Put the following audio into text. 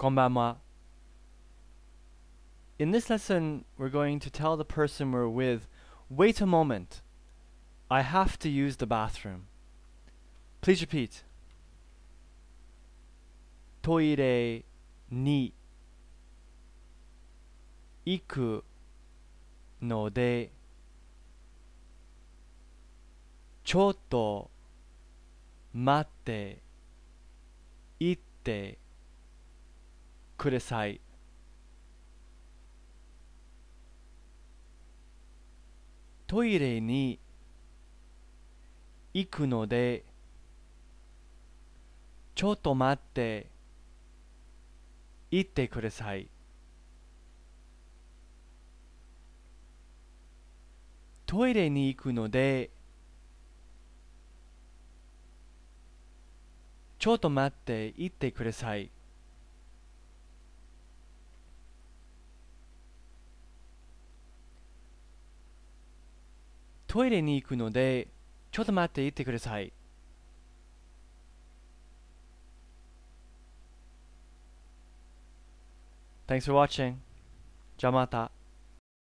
Konbanwa. In this lesson, we're going to tell the person we're with, wait a moment, I have to use the bathroom. Please repeat. Toire ni iku no de chotto matte itte ください。トイレに行くのでちょっと待って行ってください。トイレに行くのでちょっと待って行ってください。トイレに行くので、ちょっと待っていてください。Thanks for watching. じゃあまた。